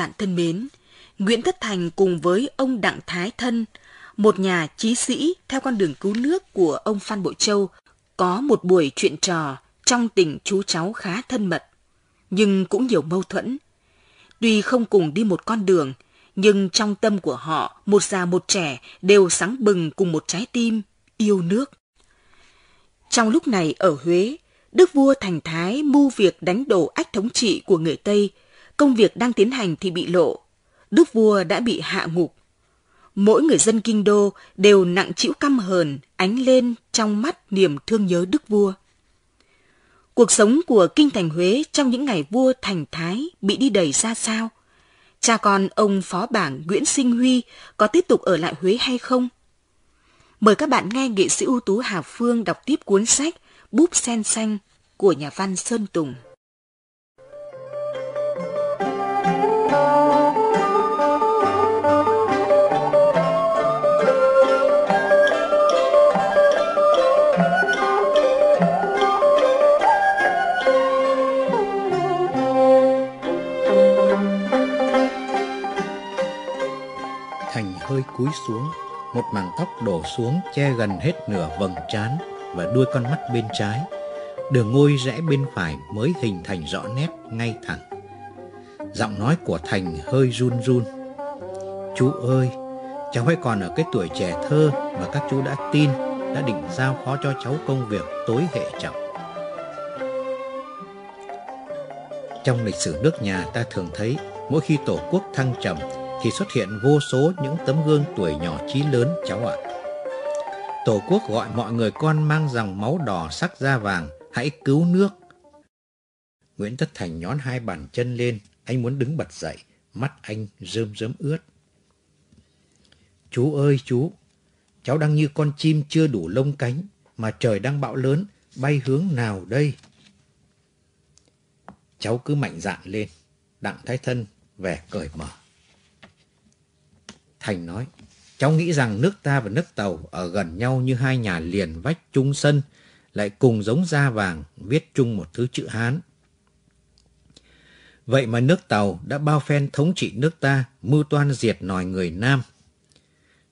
bạn thân mến, Nguyễn Tất Thành cùng với ông Đặng Thái Thân, một nhà trí sĩ theo con đường cứu nước của ông Phan Bội Châu, có một buổi chuyện trò trong tình chú cháu khá thân mật, nhưng cũng nhiều mâu thuẫn. Tuy không cùng đi một con đường, nhưng trong tâm của họ, một già một trẻ đều sáng bừng cùng một trái tim, yêu nước. Trong lúc này ở Huế, Đức vua Thành Thái mưu việc đánh đổ ách thống trị của người Tây – Công việc đang tiến hành thì bị lộ, đức vua đã bị hạ ngục. Mỗi người dân kinh đô đều nặng chịu căm hờn, ánh lên trong mắt niềm thương nhớ đức vua. Cuộc sống của kinh thành Huế trong những ngày vua thành thái bị đi đẩy ra sao? Cha con ông phó bảng Nguyễn Sinh Huy có tiếp tục ở lại Huế hay không? Mời các bạn nghe nghệ sĩ ưu tú Hà Phương đọc tiếp cuốn sách Búp sen xanh của nhà văn Sơn Tùng. cúi xuống, một mảng tóc đổ xuống che gần hết nửa vầng trán và đuôi con mắt bên trái. Đường ngôi rẽ bên phải mới hình thành rõ nét ngay thẳng. Giọng nói của Thành hơi run run. Chú ơi, cháu hay còn ở cái tuổi trẻ thơ mà các chú đã tin, đã định giao phó cho cháu công việc tối hệ trọng. Trong lịch sử nước nhà ta thường thấy mỗi khi Tổ quốc thăng trầm thì xuất hiện vô số những tấm gương tuổi nhỏ chí lớn cháu ạ. Tổ quốc gọi mọi người con mang dòng máu đỏ sắc da vàng, hãy cứu nước. Nguyễn Tất Thành nhón hai bàn chân lên, anh muốn đứng bật dậy, mắt anh rơm rớm ướt. Chú ơi chú, cháu đang như con chim chưa đủ lông cánh, mà trời đang bão lớn, bay hướng nào đây? Cháu cứ mạnh dạn lên, đặng thái thân, vẻ cởi mở. Thành nói, cháu nghĩ rằng nước ta và nước Tàu ở gần nhau như hai nhà liền vách chung sân, lại cùng giống da vàng viết chung một thứ chữ Hán. Vậy mà nước Tàu đã bao phen thống trị nước ta, mưu toan diệt nòi người Nam.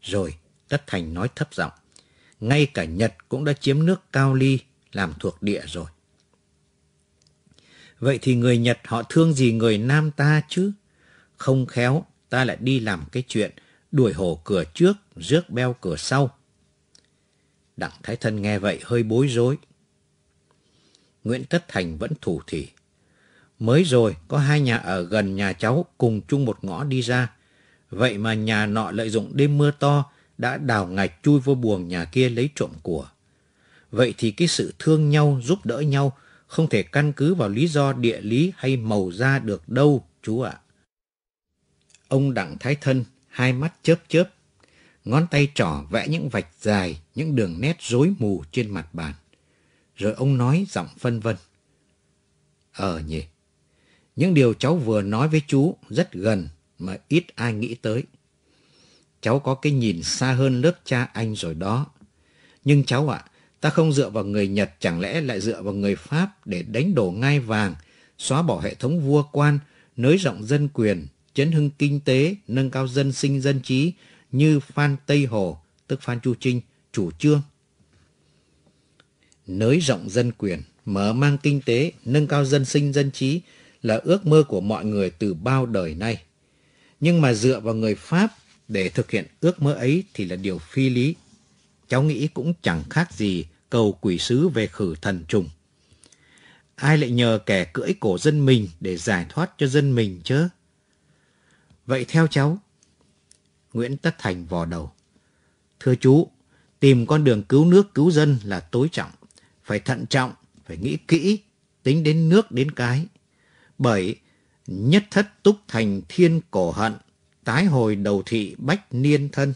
Rồi, Tất Thành nói thấp giọng, ngay cả Nhật cũng đã chiếm nước Cao Ly làm thuộc địa rồi. Vậy thì người Nhật họ thương gì người Nam ta chứ? Không khéo, ta lại đi làm cái chuyện đuổi hổ cửa trước, rước beo cửa sau. Đặng Thái Thân nghe vậy hơi bối rối. Nguyễn Tất Thành vẫn thủ thỉ. Mới rồi có hai nhà ở gần nhà cháu cùng chung một ngõ đi ra. Vậy mà nhà nọ lợi dụng đêm mưa to đã đào ngạch chui vô buồng nhà kia lấy trộm của. Vậy thì cái sự thương nhau, giúp đỡ nhau không thể căn cứ vào lý do địa lý hay màu da được đâu, chú ạ. Ông Đặng Thái Thân hai mắt chớp chớp, ngón tay trỏ vẽ những vạch dài, những đường nét rối mù trên mặt bàn. Rồi ông nói giọng phân vân. Ờ nhỉ, những điều cháu vừa nói với chú rất gần mà ít ai nghĩ tới. Cháu có cái nhìn xa hơn lớp cha anh rồi đó. Nhưng cháu ạ, ta không dựa vào người Nhật chẳng lẽ lại dựa vào người Pháp để đánh đổ ngai vàng, xóa bỏ hệ thống vua quan, nới rộng dân quyền, chấn hưng kinh tế, nâng cao dân sinh dân trí như Phan Tây Hồ, tức Phan Chu Trinh, chủ trương. Nới rộng dân quyền, mở mang kinh tế, nâng cao dân sinh dân trí là ước mơ của mọi người từ bao đời nay. Nhưng mà dựa vào người Pháp để thực hiện ước mơ ấy thì là điều phi lý. Cháu nghĩ cũng chẳng khác gì cầu quỷ sứ về khử thần trùng. Ai lại nhờ kẻ cưỡi cổ dân mình để giải thoát cho dân mình chứ? Vậy theo cháu. Nguyễn Tất Thành vò đầu. Thưa chú, tìm con đường cứu nước cứu dân là tối trọng. Phải thận trọng, phải nghĩ kỹ, tính đến nước đến cái. Bởi nhất thất túc thành thiên cổ hận, tái hồi đầu thị bách niên thân.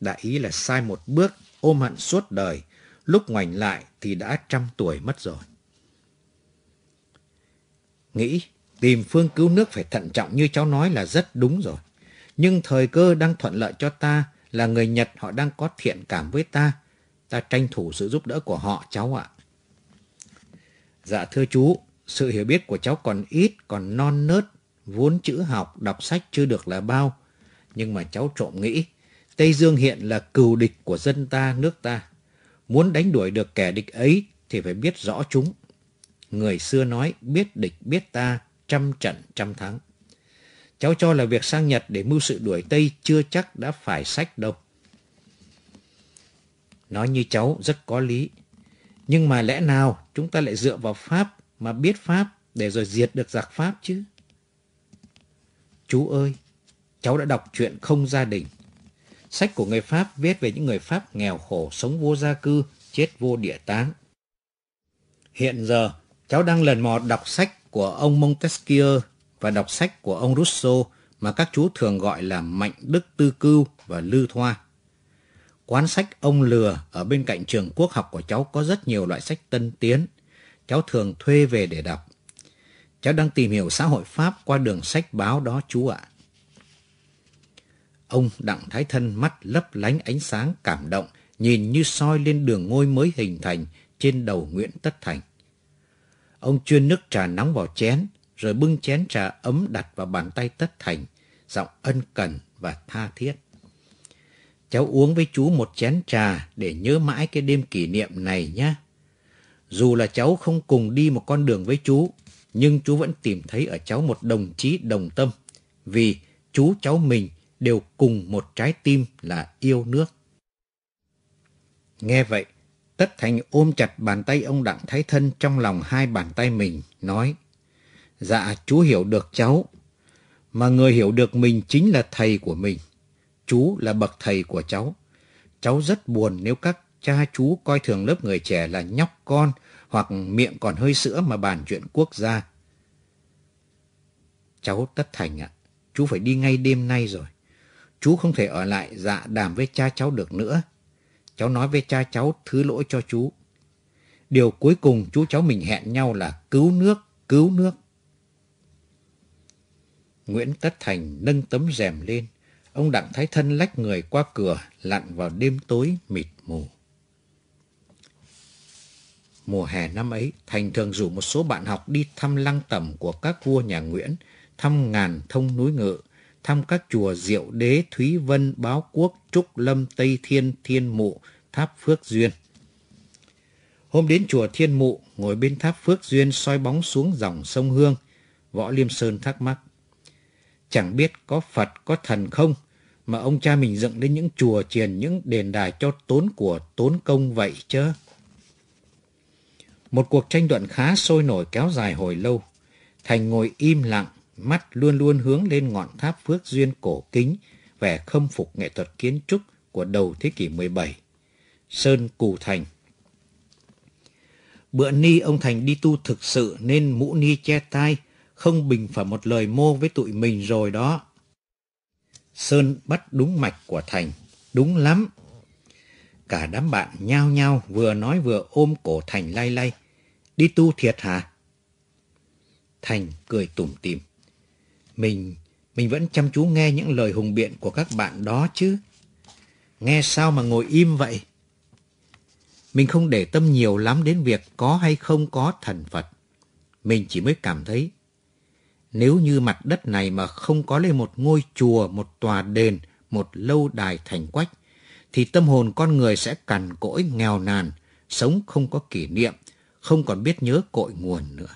Đại ý là sai một bước, ôm hận suốt đời. Lúc ngoảnh lại thì đã trăm tuổi mất rồi. Nghĩ Tìm phương cứu nước phải thận trọng như cháu nói là rất đúng rồi. Nhưng thời cơ đang thuận lợi cho ta là người Nhật họ đang có thiện cảm với ta. Ta tranh thủ sự giúp đỡ của họ cháu ạ. Dạ thưa chú, sự hiểu biết của cháu còn ít, còn non nớt, vốn chữ học, đọc sách chưa được là bao. Nhưng mà cháu trộm nghĩ, Tây Dương hiện là cừu địch của dân ta, nước ta. Muốn đánh đuổi được kẻ địch ấy thì phải biết rõ chúng. Người xưa nói biết địch biết ta, trăm trận trăm thắng. Cháu cho là việc sang Nhật để mưu sự đuổi Tây chưa chắc đã phải sách đâu. Nói như cháu rất có lý. Nhưng mà lẽ nào chúng ta lại dựa vào Pháp mà biết Pháp để rồi diệt được giặc Pháp chứ? Chú ơi, cháu đã đọc chuyện không gia đình. Sách của người Pháp viết về những người Pháp nghèo khổ sống vô gia cư, chết vô địa táng. Hiện giờ, cháu đang lần mò đọc sách của ông Montesquieu và đọc sách của ông Rousseau mà các chú thường gọi là Mạnh Đức Tư Cưu và Lư Thoa. Quán sách ông Lừa ở bên cạnh trường quốc học của cháu có rất nhiều loại sách tân tiến. Cháu thường thuê về để đọc. Cháu đang tìm hiểu xã hội Pháp qua đường sách báo đó chú ạ. Ông Đặng Thái Thân mắt lấp lánh ánh sáng cảm động, nhìn như soi lên đường ngôi mới hình thành trên đầu Nguyễn Tất Thành. Ông chuyên nước trà nóng vào chén, rồi bưng chén trà ấm đặt vào bàn tay Tất Thành, giọng ân cần và tha thiết. Cháu uống với chú một chén trà để nhớ mãi cái đêm kỷ niệm này nhé. Dù là cháu không cùng đi một con đường với chú, nhưng chú vẫn tìm thấy ở cháu một đồng chí đồng tâm, vì chú cháu mình đều cùng một trái tim là yêu nước. Nghe vậy, Tất Thành ôm chặt bàn tay ông Đặng Thái Thân trong lòng hai bàn tay mình, nói, Dạ, chú hiểu được cháu, mà người hiểu được mình chính là thầy của mình. Chú là bậc thầy của cháu. Cháu rất buồn nếu các cha chú coi thường lớp người trẻ là nhóc con hoặc miệng còn hơi sữa mà bàn chuyện quốc gia. Cháu Tất Thành ạ, chú phải đi ngay đêm nay rồi. Chú không thể ở lại dạ đàm với cha cháu được nữa cháu nói với cha cháu thứ lỗi cho chú. Điều cuối cùng chú cháu mình hẹn nhau là cứu nước, cứu nước. Nguyễn Tất Thành nâng tấm rèm lên. Ông Đặng Thái Thân lách người qua cửa, lặn vào đêm tối mịt mù. Mùa hè năm ấy, Thành thường rủ một số bạn học đi thăm lăng tẩm của các vua nhà Nguyễn, thăm ngàn thông núi ngựa thăm các chùa Diệu Đế, Thúy Vân, Báo Quốc, Trúc Lâm, Tây Thiên, Thiên Mụ, Tháp Phước Duyên. Hôm đến chùa Thiên Mụ, ngồi bên tháp Phước Duyên soi bóng xuống dòng sông Hương, Võ Liêm Sơn thắc mắc. Chẳng biết có Phật, có thần không, mà ông cha mình dựng lên những chùa triền những đền đài cho tốn của tốn công vậy chứ. Một cuộc tranh luận khá sôi nổi kéo dài hồi lâu. Thành ngồi im lặng, mắt luôn luôn hướng lên ngọn tháp Phước Duyên cổ kính, vẻ khâm phục nghệ thuật kiến trúc của đầu thế kỷ 17. Sơn Cù Thành Bữa ni ông Thành đi tu thực sự nên mũ ni che tai, không bình phẩm một lời mô với tụi mình rồi đó. Sơn bắt đúng mạch của Thành, đúng lắm. Cả đám bạn nhao nhao vừa nói vừa ôm cổ Thành lay lay. Đi tu thiệt hả? Thành cười tủm tỉm. Mình, mình vẫn chăm chú nghe những lời hùng biện của các bạn đó chứ. Nghe sao mà ngồi im vậy? Mình không để tâm nhiều lắm đến việc có hay không có thần Phật. Mình chỉ mới cảm thấy, nếu như mặt đất này mà không có lên một ngôi chùa, một tòa đền, một lâu đài thành quách, thì tâm hồn con người sẽ cằn cỗi nghèo nàn, sống không có kỷ niệm, không còn biết nhớ cội nguồn nữa.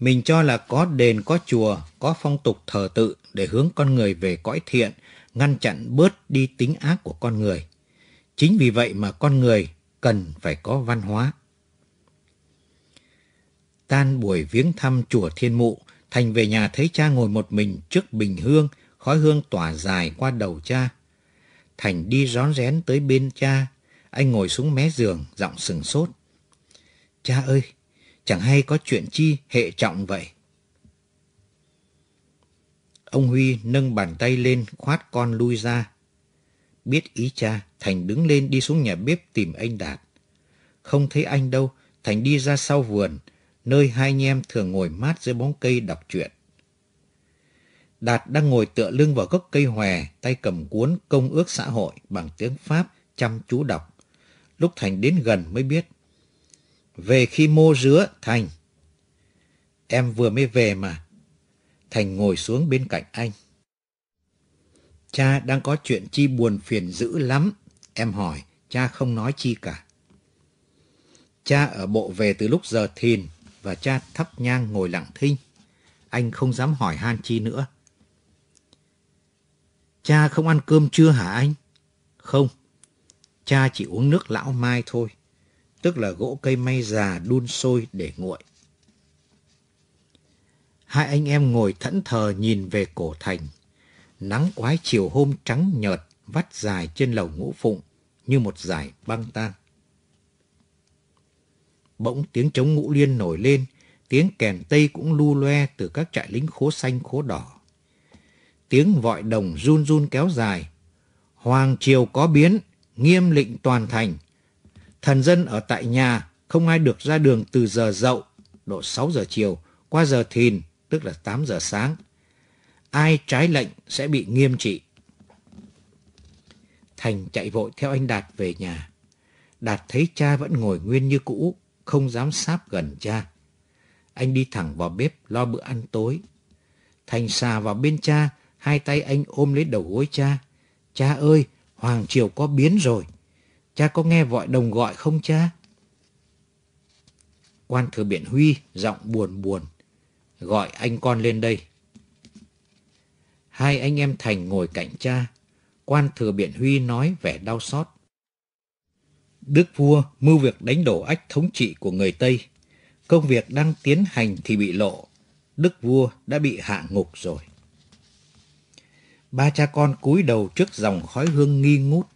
Mình cho là có đền, có chùa, có phong tục thờ tự để hướng con người về cõi thiện, ngăn chặn bớt đi tính ác của con người. Chính vì vậy mà con người cần phải có văn hóa. Tan buổi viếng thăm chùa Thiên Mụ, Thành về nhà thấy cha ngồi một mình trước bình hương, khói hương tỏa dài qua đầu cha. Thành đi rón rén tới bên cha, anh ngồi xuống mé giường, giọng sừng sốt. Cha ơi, chẳng hay có chuyện chi hệ trọng vậy. Ông Huy nâng bàn tay lên khoát con lui ra. Biết ý cha, Thành đứng lên đi xuống nhà bếp tìm anh Đạt. Không thấy anh đâu, Thành đi ra sau vườn, nơi hai anh em thường ngồi mát dưới bóng cây đọc truyện. Đạt đang ngồi tựa lưng vào gốc cây hòe, tay cầm cuốn Công ước xã hội bằng tiếng Pháp chăm chú đọc. Lúc Thành đến gần mới biết về khi mô rứa Thành. Em vừa mới về mà. Thành ngồi xuống bên cạnh anh. Cha đang có chuyện Chi buồn phiền dữ lắm. Em hỏi, cha không nói Chi cả. Cha ở bộ về từ lúc giờ thìn và cha thắp nhang ngồi lặng thinh. Anh không dám hỏi han Chi nữa. Cha không ăn cơm trưa hả anh? Không, cha chỉ uống nước lão mai thôi tức là gỗ cây may già đun sôi để nguội. Hai anh em ngồi thẫn thờ nhìn về cổ thành. Nắng quái chiều hôm trắng nhợt vắt dài trên lầu ngũ phụng như một dải băng tan. Bỗng tiếng trống ngũ liên nổi lên, tiếng kèn tây cũng lu loe từ các trại lính khố xanh khố đỏ. Tiếng vọi đồng run run kéo dài. Hoàng triều có biến, nghiêm lệnh toàn thành, Thần dân ở tại nhà, không ai được ra đường từ giờ dậu, độ 6 giờ chiều, qua giờ thìn, tức là 8 giờ sáng. Ai trái lệnh sẽ bị nghiêm trị. Thành chạy vội theo anh Đạt về nhà. Đạt thấy cha vẫn ngồi nguyên như cũ, không dám sáp gần cha. Anh đi thẳng vào bếp lo bữa ăn tối. Thành xà vào bên cha, hai tay anh ôm lấy đầu gối cha. Cha ơi, Hoàng Triều có biến rồi. Cha có nghe vội đồng gọi không cha? Quan thừa biện Huy giọng buồn buồn. Gọi anh con lên đây. Hai anh em Thành ngồi cạnh cha. Quan thừa biện Huy nói vẻ đau xót. Đức vua mưu việc đánh đổ ách thống trị của người Tây. Công việc đang tiến hành thì bị lộ. Đức vua đã bị hạ ngục rồi. Ba cha con cúi đầu trước dòng khói hương nghi ngút.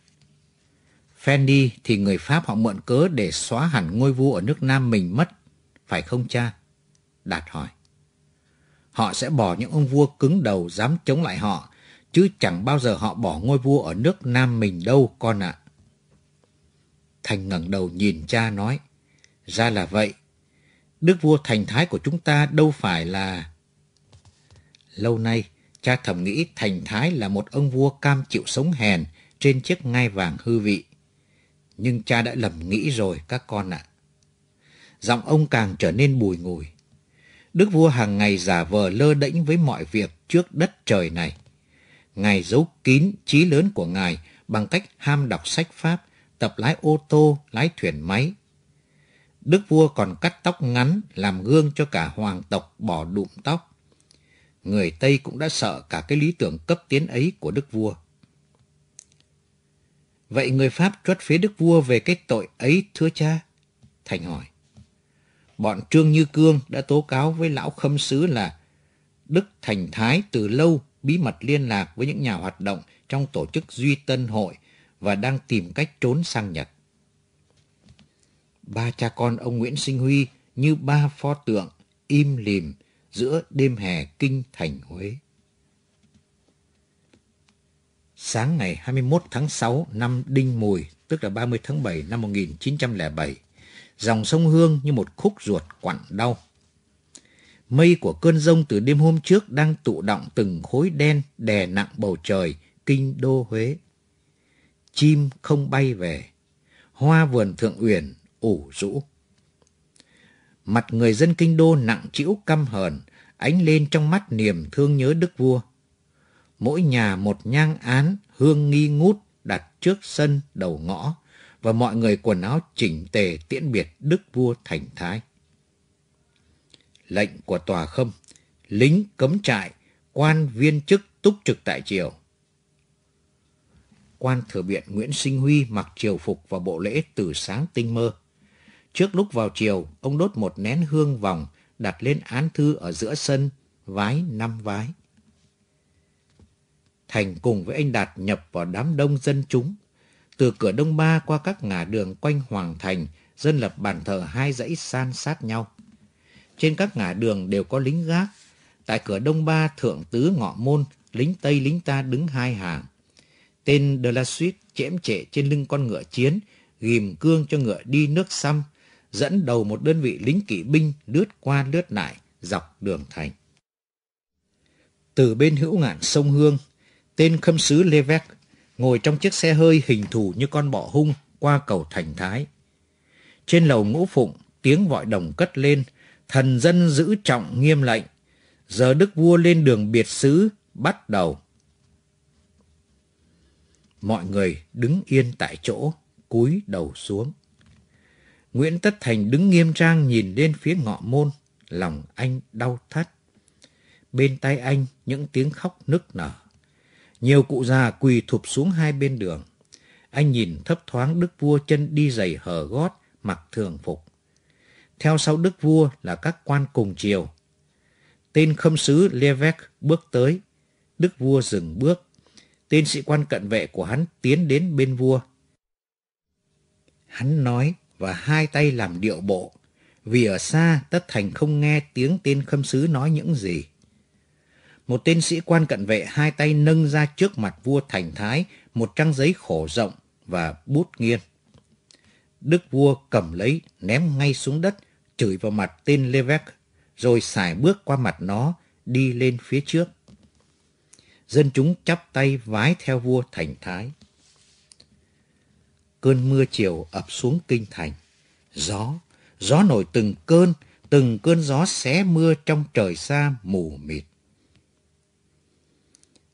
Phen đi thì người Pháp họ mượn cớ để xóa hẳn ngôi vua ở nước Nam mình mất, phải không cha? Đạt hỏi. Họ sẽ bỏ những ông vua cứng đầu dám chống lại họ, chứ chẳng bao giờ họ bỏ ngôi vua ở nước Nam mình đâu con ạ. Thành ngẩng đầu nhìn cha nói, ra là vậy, đức vua thành thái của chúng ta đâu phải là... Lâu nay, cha thầm nghĩ thành thái là một ông vua cam chịu sống hèn trên chiếc ngai vàng hư vị nhưng cha đã lầm nghĩ rồi các con ạ. À. Giọng ông càng trở nên bùi ngùi. Đức vua hàng ngày giả vờ lơ đễnh với mọi việc trước đất trời này. Ngài giấu kín trí lớn của ngài bằng cách ham đọc sách Pháp, tập lái ô tô, lái thuyền máy. Đức vua còn cắt tóc ngắn làm gương cho cả hoàng tộc bỏ đụm tóc. Người Tây cũng đã sợ cả cái lý tưởng cấp tiến ấy của đức vua. Vậy người Pháp truất phế đức vua về cái tội ấy thưa cha? Thành hỏi. Bọn Trương Như Cương đã tố cáo với lão khâm sứ là Đức Thành Thái từ lâu bí mật liên lạc với những nhà hoạt động trong tổ chức Duy Tân Hội và đang tìm cách trốn sang Nhật. Ba cha con ông Nguyễn Sinh Huy như ba pho tượng im lìm giữa đêm hè kinh thành Huế sáng ngày 21 tháng 6 năm Đinh Mùi, tức là 30 tháng 7 năm 1907, dòng sông Hương như một khúc ruột quặn đau. Mây của cơn rông từ đêm hôm trước đang tụ động từng khối đen đè nặng bầu trời, kinh đô Huế. Chim không bay về, hoa vườn thượng uyển ủ rũ. Mặt người dân kinh đô nặng trĩu căm hờn, ánh lên trong mắt niềm thương nhớ đức vua mỗi nhà một nhang án hương nghi ngút đặt trước sân đầu ngõ và mọi người quần áo chỉnh tề tiễn biệt đức vua thành thái. Lệnh của tòa khâm, lính cấm trại, quan viên chức túc trực tại triều. Quan thừa biện Nguyễn Sinh Huy mặc triều phục và bộ lễ từ sáng tinh mơ. Trước lúc vào triều, ông đốt một nén hương vòng đặt lên án thư ở giữa sân, vái năm vái. Thành cùng với anh Đạt nhập vào đám đông dân chúng. Từ cửa Đông Ba qua các ngã đường quanh Hoàng Thành, dân lập bàn thờ hai dãy san sát nhau. Trên các ngã đường đều có lính gác. Tại cửa Đông Ba, Thượng Tứ Ngọ Môn, lính Tây lính ta đứng hai hàng. Tên De La Suite chẽm trệ trên lưng con ngựa chiến, ghim cương cho ngựa đi nước xăm, dẫn đầu một đơn vị lính kỵ binh lướt qua lướt lại dọc đường thành. Từ bên hữu ngạn sông Hương, Tên khâm sứ Levec ngồi trong chiếc xe hơi hình thù như con bọ hung qua cầu Thành Thái. Trên lầu ngũ phụng, tiếng vọi đồng cất lên, thần dân giữ trọng nghiêm lệnh. Giờ đức vua lên đường biệt xứ, bắt đầu. Mọi người đứng yên tại chỗ, cúi đầu xuống. Nguyễn Tất Thành đứng nghiêm trang nhìn lên phía ngọ môn, lòng anh đau thắt. Bên tay anh những tiếng khóc nức nở. Nhiều cụ già quỳ thụp xuống hai bên đường. Anh nhìn thấp thoáng đức vua chân đi giày hở gót, mặc thường phục. Theo sau đức vua là các quan cùng triều. Tên khâm sứ Levesque bước tới. Đức vua dừng bước. Tên sĩ quan cận vệ của hắn tiến đến bên vua. Hắn nói và hai tay làm điệu bộ, vì ở xa tất thành không nghe tiếng tên khâm sứ nói những gì. Một tên sĩ quan cận vệ hai tay nâng ra trước mặt vua Thành Thái một trang giấy khổ rộng và bút nghiêng. Đức vua cầm lấy, ném ngay xuống đất, chửi vào mặt tên Levec, rồi xài bước qua mặt nó, đi lên phía trước. Dân chúng chắp tay vái theo vua Thành Thái. Cơn mưa chiều ập xuống kinh thành. Gió, gió nổi từng cơn, từng cơn gió xé mưa trong trời xa mù mịt.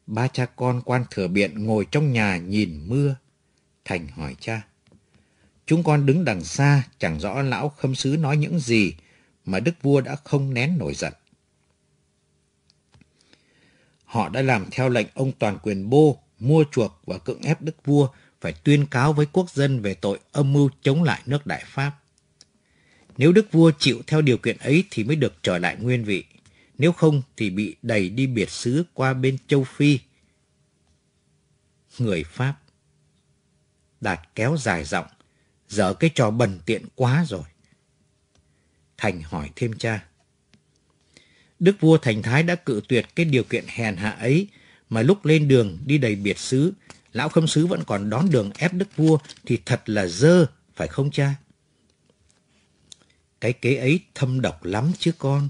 Ba cha con quan thừa biện ngồi trong nhà nhìn mưa. Thành hỏi cha. Chúng con đứng đằng xa, chẳng rõ lão khâm sứ nói những gì mà đức vua đã không nén nổi giận. Họ đã làm theo lệnh ông toàn quyền bô, mua chuộc và cưỡng ép đức vua phải tuyên cáo với quốc dân về tội âm mưu chống lại nước Đại Pháp. Nếu đức vua chịu theo điều kiện ấy thì mới được trở lại nguyên vị nếu không thì bị đẩy đi biệt xứ qua bên châu Phi. Người Pháp. Đạt kéo dài giọng, dở cái trò bần tiện quá rồi. Thành hỏi thêm cha. Đức vua Thành Thái đã cự tuyệt cái điều kiện hèn hạ ấy, mà lúc lên đường đi đầy biệt xứ, lão khâm sứ vẫn còn đón đường ép đức vua thì thật là dơ, phải không cha? Cái kế ấy thâm độc lắm chứ con.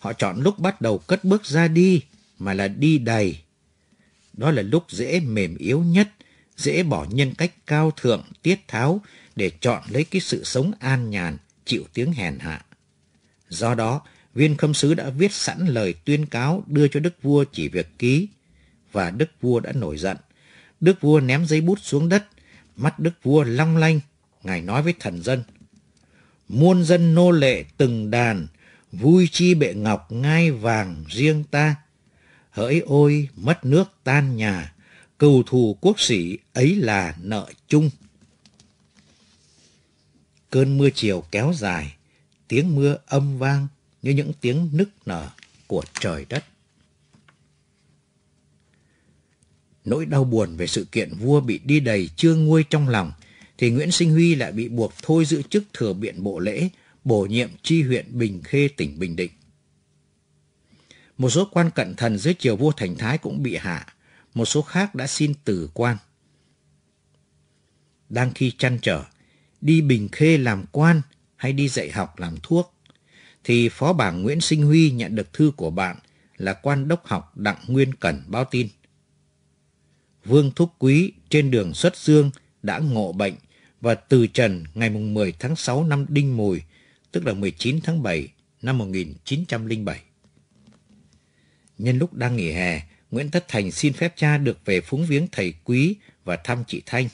Họ chọn lúc bắt đầu cất bước ra đi, mà là đi đầy. Đó là lúc dễ mềm yếu nhất, dễ bỏ nhân cách cao thượng, tiết tháo để chọn lấy cái sự sống an nhàn, chịu tiếng hèn hạ. Do đó, viên khâm sứ đã viết sẵn lời tuyên cáo đưa cho đức vua chỉ việc ký, và đức vua đã nổi giận. Đức vua ném giấy bút xuống đất, mắt đức vua long lanh, ngài nói với thần dân. Muôn dân nô lệ từng đàn, vui chi bệ ngọc ngai vàng riêng ta. Hỡi ôi, mất nước tan nhà, cừu thù quốc sĩ ấy là nợ chung. Cơn mưa chiều kéo dài, tiếng mưa âm vang như những tiếng nức nở của trời đất. Nỗi đau buồn về sự kiện vua bị đi đầy chưa nguôi trong lòng, thì Nguyễn Sinh Huy lại bị buộc thôi giữ chức thừa biện bộ lễ bổ nhiệm chi huyện Bình Khê, tỉnh Bình Định. Một số quan cận thần dưới triều vua Thành Thái cũng bị hạ, một số khác đã xin từ quan. Đang khi chăn trở, đi Bình Khê làm quan hay đi dạy học làm thuốc, thì phó bảng Nguyễn Sinh Huy nhận được thư của bạn là quan đốc học Đặng Nguyên Cẩn báo tin. Vương Thúc Quý trên đường xuất dương đã ngộ bệnh và từ trần ngày 10 tháng 6 năm Đinh Mùi tức là 19 tháng 7 năm 1907. Nhân lúc đang nghỉ hè, Nguyễn Tất Thành xin phép cha được về phúng viếng thầy Quý và thăm chị Thanh.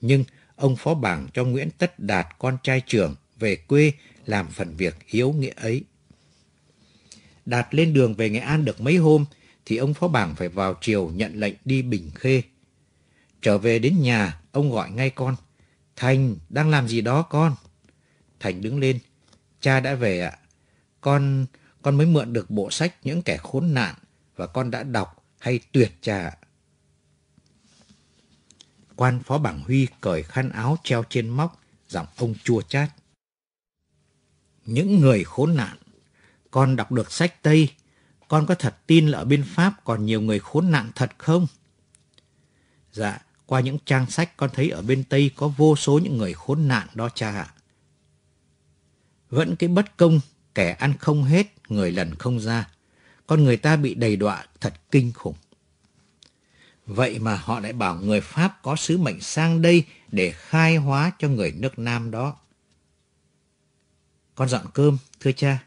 Nhưng ông phó bảng cho Nguyễn Tất Đạt con trai trưởng về quê làm phần việc hiếu nghĩa ấy. Đạt lên đường về Nghệ An được mấy hôm thì ông phó bảng phải vào chiều nhận lệnh đi Bình Khê. Trở về đến nhà, ông gọi ngay con. Thành, đang làm gì đó con? Thành đứng lên, Cha đã về ạ. Con con mới mượn được bộ sách những kẻ khốn nạn và con đã đọc hay tuyệt cha ạ. Quan phó bảng Huy cởi khăn áo treo trên móc, giọng ông chua chát. Những người khốn nạn, con đọc được sách Tây, con có thật tin là ở bên Pháp còn nhiều người khốn nạn thật không? Dạ, qua những trang sách con thấy ở bên Tây có vô số những người khốn nạn đó cha ạ vẫn cái bất công, kẻ ăn không hết, người lần không ra. Con người ta bị đầy đọa thật kinh khủng. Vậy mà họ lại bảo người Pháp có sứ mệnh sang đây để khai hóa cho người nước Nam đó. Con dọn cơm, thưa cha.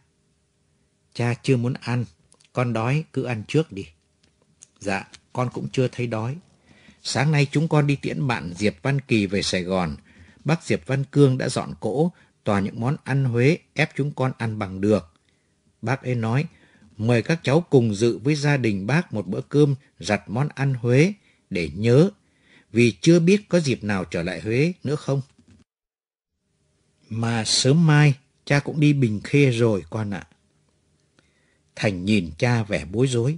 Cha chưa muốn ăn, con đói cứ ăn trước đi. Dạ, con cũng chưa thấy đói. Sáng nay chúng con đi tiễn bạn Diệp Văn Kỳ về Sài Gòn. Bác Diệp Văn Cương đã dọn cỗ toàn những món ăn Huế ép chúng con ăn bằng được. Bác ấy nói, mời các cháu cùng dự với gia đình bác một bữa cơm giặt món ăn Huế để nhớ, vì chưa biết có dịp nào trở lại Huế nữa không. Mà sớm mai, cha cũng đi Bình Khê rồi con ạ. Thành nhìn cha vẻ bối rối.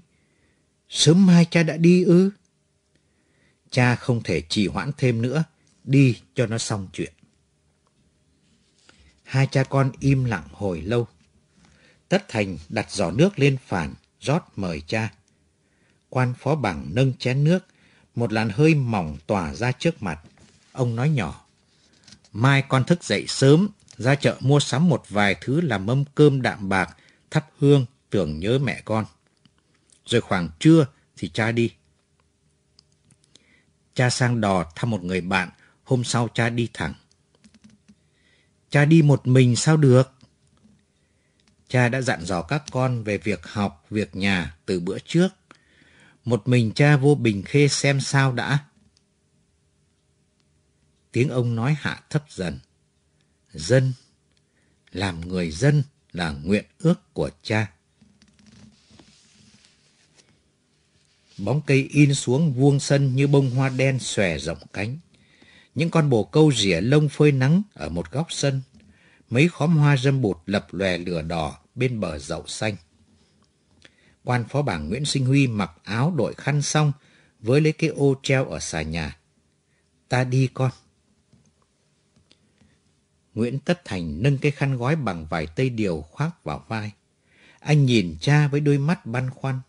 Sớm mai cha đã đi ư? Cha không thể trì hoãn thêm nữa, đi cho nó xong chuyện. Hai cha con im lặng hồi lâu. Tất Thành đặt giỏ nước lên phản, rót mời cha. Quan phó bằng nâng chén nước, một làn hơi mỏng tỏa ra trước mặt. Ông nói nhỏ, mai con thức dậy sớm, ra chợ mua sắm một vài thứ làm mâm cơm đạm bạc, thắp hương, tưởng nhớ mẹ con. Rồi khoảng trưa thì cha đi. Cha sang đò thăm một người bạn, hôm sau cha đi thẳng. Cha đi một mình sao được? Cha đã dặn dò các con về việc học, việc nhà từ bữa trước. Một mình cha vô Bình Khê xem sao đã. Tiếng ông nói hạ thấp dần. Dân, làm người dân là nguyện ước của cha. Bóng cây in xuống vuông sân như bông hoa đen xòe rộng cánh. Những con bồ câu rỉa lông phơi nắng ở một góc sân. Mấy khóm hoa râm bụt lập lòe lửa đỏ bên bờ dậu xanh. Quan phó bảng Nguyễn Sinh Huy mặc áo đội khăn xong với lấy cái ô treo ở xà nhà. Ta đi con. Nguyễn Tất Thành nâng cái khăn gói bằng vài tây điều khoác vào vai. Anh nhìn cha với đôi mắt băn khoăn.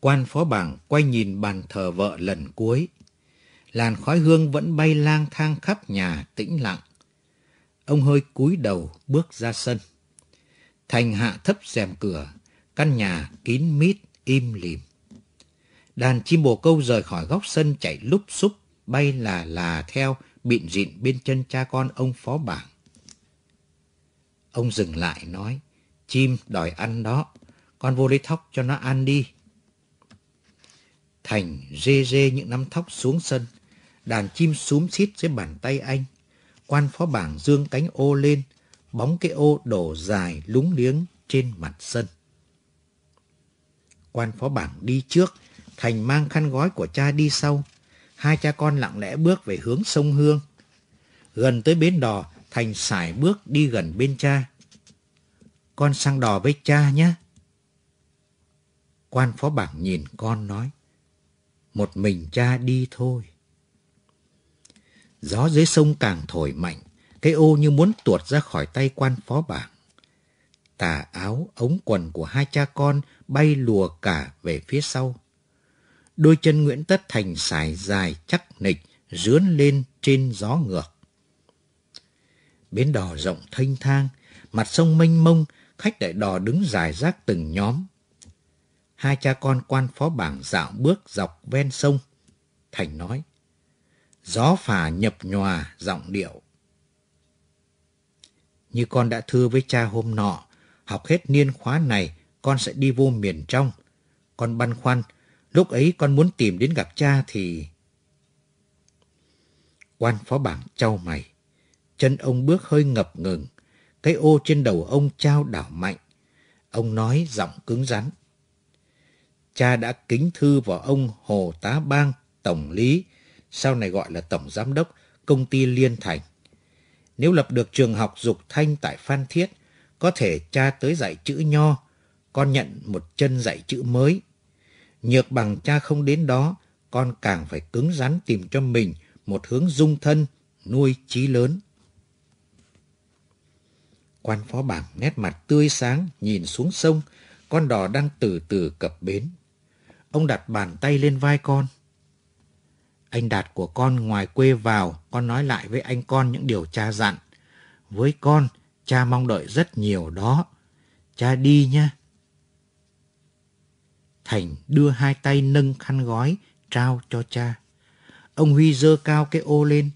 Quan phó bảng quay nhìn bàn thờ vợ lần cuối làn khói hương vẫn bay lang thang khắp nhà tĩnh lặng. Ông hơi cúi đầu bước ra sân. Thành hạ thấp rèm cửa, căn nhà kín mít, im lìm. Đàn chim bồ câu rời khỏi góc sân chạy lúp xúp, bay là là theo, bịn rịn bên chân cha con ông phó bảng. Ông dừng lại nói, chim đòi ăn đó, con vô lấy thóc cho nó ăn đi. Thành rê rê những nắm thóc xuống sân, Đàn chim súm xít dưới bàn tay anh. Quan phó bảng dương cánh ô lên, bóng cái ô đổ dài lúng liếng trên mặt sân. Quan phó bảng đi trước, Thành mang khăn gói của cha đi sau. Hai cha con lặng lẽ bước về hướng sông Hương. Gần tới bến đò, Thành xài bước đi gần bên cha. Con sang đò với cha nhé. Quan phó bảng nhìn con nói. Một mình cha đi thôi. Gió dưới sông càng thổi mạnh, cái ô như muốn tuột ra khỏi tay quan phó bảng. Tà áo, ống quần của hai cha con bay lùa cả về phía sau. Đôi chân Nguyễn Tất Thành xài dài chắc nịch, rướn lên trên gió ngược. Bến đò rộng thanh thang, mặt sông mênh mông, khách đại đò đứng dài rác từng nhóm. Hai cha con quan phó bảng dạo bước dọc ven sông. Thành nói, gió phả nhập nhòa giọng điệu. Như con đã thưa với cha hôm nọ, học hết niên khóa này, con sẽ đi vô miền trong. Con băn khoăn, lúc ấy con muốn tìm đến gặp cha thì... Quan phó bảng trao mày. Chân ông bước hơi ngập ngừng. Cái ô trên đầu ông trao đảo mạnh. Ông nói giọng cứng rắn. Cha đã kính thư vào ông Hồ Tá Bang, Tổng lý, sau này gọi là Tổng Giám đốc Công ty Liên Thành. Nếu lập được trường học dục thanh tại Phan Thiết, có thể cha tới dạy chữ nho, con nhận một chân dạy chữ mới. Nhược bằng cha không đến đó, con càng phải cứng rắn tìm cho mình một hướng dung thân, nuôi trí lớn. Quan phó bảng nét mặt tươi sáng nhìn xuống sông, con đò đang từ từ cập bến. Ông đặt bàn tay lên vai con. Anh Đạt của con ngoài quê vào, con nói lại với anh con những điều cha dặn. Với con, cha mong đợi rất nhiều đó. Cha đi nhé. Thành đưa hai tay nâng khăn gói, trao cho cha. Ông Huy dơ cao cái ô lên.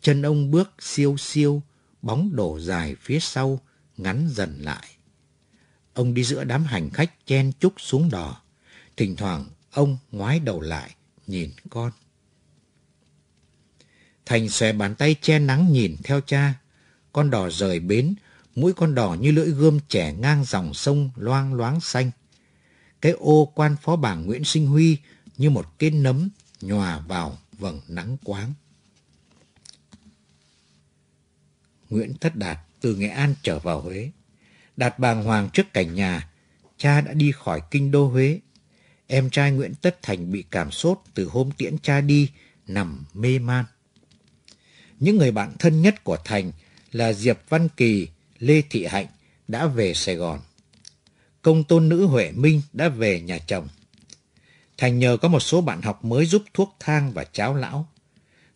Chân ông bước siêu siêu, bóng đổ dài phía sau, ngắn dần lại. Ông đi giữa đám hành khách chen chúc xuống đò. Thỉnh thoảng, ông ngoái đầu lại, nhìn con. Thành xòe bàn tay che nắng nhìn theo cha. Con đò rời bến, mũi con đỏ như lưỡi gươm trẻ ngang dòng sông loang loáng xanh. Cái ô quan phó bảng Nguyễn Sinh Huy như một cái nấm nhòa vào vầng nắng quáng. Nguyễn Thất Đạt từ Nghệ An trở vào Huế. Đạt bàng hoàng trước cảnh nhà, cha đã đi khỏi kinh đô Huế. Em trai Nguyễn Tất Thành bị cảm sốt từ hôm tiễn cha đi, nằm mê man những người bạn thân nhất của Thành là Diệp Văn Kỳ, Lê Thị Hạnh đã về Sài Gòn. Công tôn nữ Huệ Minh đã về nhà chồng. Thành nhờ có một số bạn học mới giúp thuốc thang và cháo lão.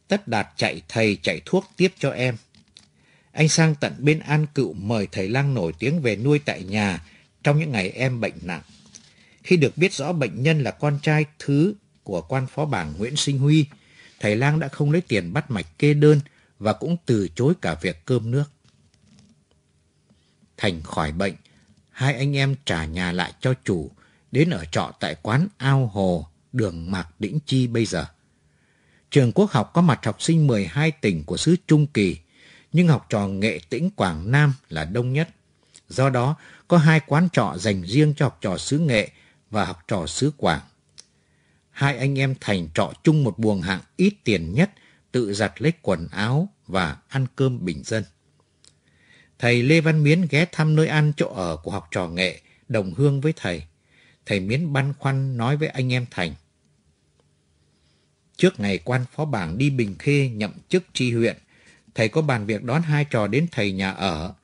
Tất đạt chạy thầy chạy thuốc tiếp cho em. Anh sang tận bên An Cựu mời thầy lang nổi tiếng về nuôi tại nhà trong những ngày em bệnh nặng. Khi được biết rõ bệnh nhân là con trai thứ của quan phó bảng Nguyễn Sinh Huy, thầy Lang đã không lấy tiền bắt mạch kê đơn và cũng từ chối cả việc cơm nước. Thành khỏi bệnh, hai anh em trả nhà lại cho chủ, đến ở trọ tại quán Ao Hồ, đường Mạc Đĩnh Chi bây giờ. Trường quốc học có mặt học sinh 12 tỉnh của xứ Trung Kỳ, nhưng học trò nghệ tĩnh Quảng Nam là đông nhất. Do đó, có hai quán trọ dành riêng cho học trò xứ nghệ và học trò xứ Quảng hai anh em thành trọ chung một buồng hạng ít tiền nhất, tự giặt lấy quần áo và ăn cơm bình dân. Thầy Lê Văn Miến ghé thăm nơi ăn chỗ ở của học trò nghệ, đồng hương với thầy. Thầy Miến băn khoăn nói với anh em Thành. Trước ngày quan phó bảng đi Bình Khê nhậm chức tri huyện, thầy có bàn việc đón hai trò đến thầy nhà ở.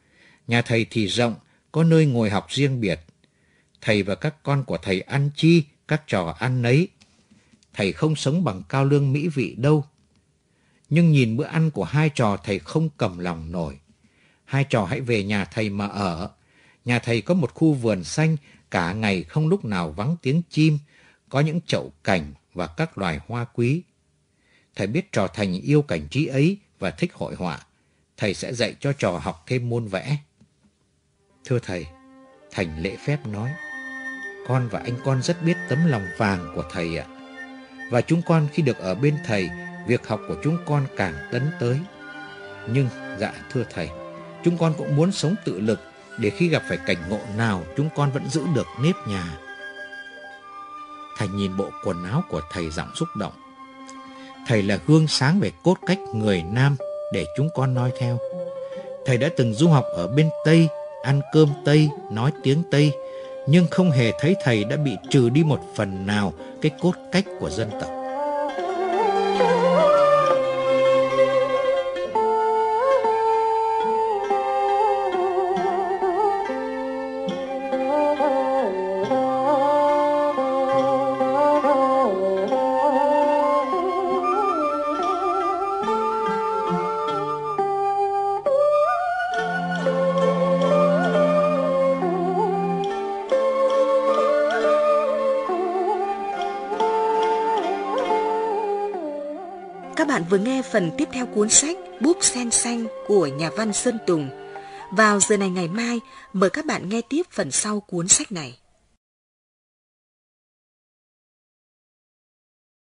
Nhà thầy thì rộng, có nơi ngồi học riêng biệt. Thầy và các con của thầy ăn chi, các trò ăn nấy, thầy không sống bằng cao lương mỹ vị đâu. Nhưng nhìn bữa ăn của hai trò thầy không cầm lòng nổi. Hai trò hãy về nhà thầy mà ở. Nhà thầy có một khu vườn xanh, cả ngày không lúc nào vắng tiếng chim, có những chậu cảnh và các loài hoa quý. Thầy biết trò Thành yêu cảnh trí ấy và thích hội họa. Thầy sẽ dạy cho trò học thêm môn vẽ. Thưa thầy, Thành lễ phép nói, con và anh con rất biết tấm lòng vàng của thầy ạ. À và chúng con khi được ở bên Thầy, việc học của chúng con càng tấn tới. Nhưng, dạ thưa Thầy, chúng con cũng muốn sống tự lực để khi gặp phải cảnh ngộ nào chúng con vẫn giữ được nếp nhà. Thầy nhìn bộ quần áo của Thầy giọng xúc động. Thầy là gương sáng về cốt cách người Nam để chúng con noi theo. Thầy đã từng du học ở bên Tây, ăn cơm Tây, nói tiếng Tây, nhưng không hề thấy thầy đã bị trừ đi một phần nào cái cốt cách của dân tộc. vừa nghe phần tiếp theo cuốn sách Búp Sen Xanh của nhà văn Sơn Tùng. Vào giờ này ngày mai, mời các bạn nghe tiếp phần sau cuốn sách này.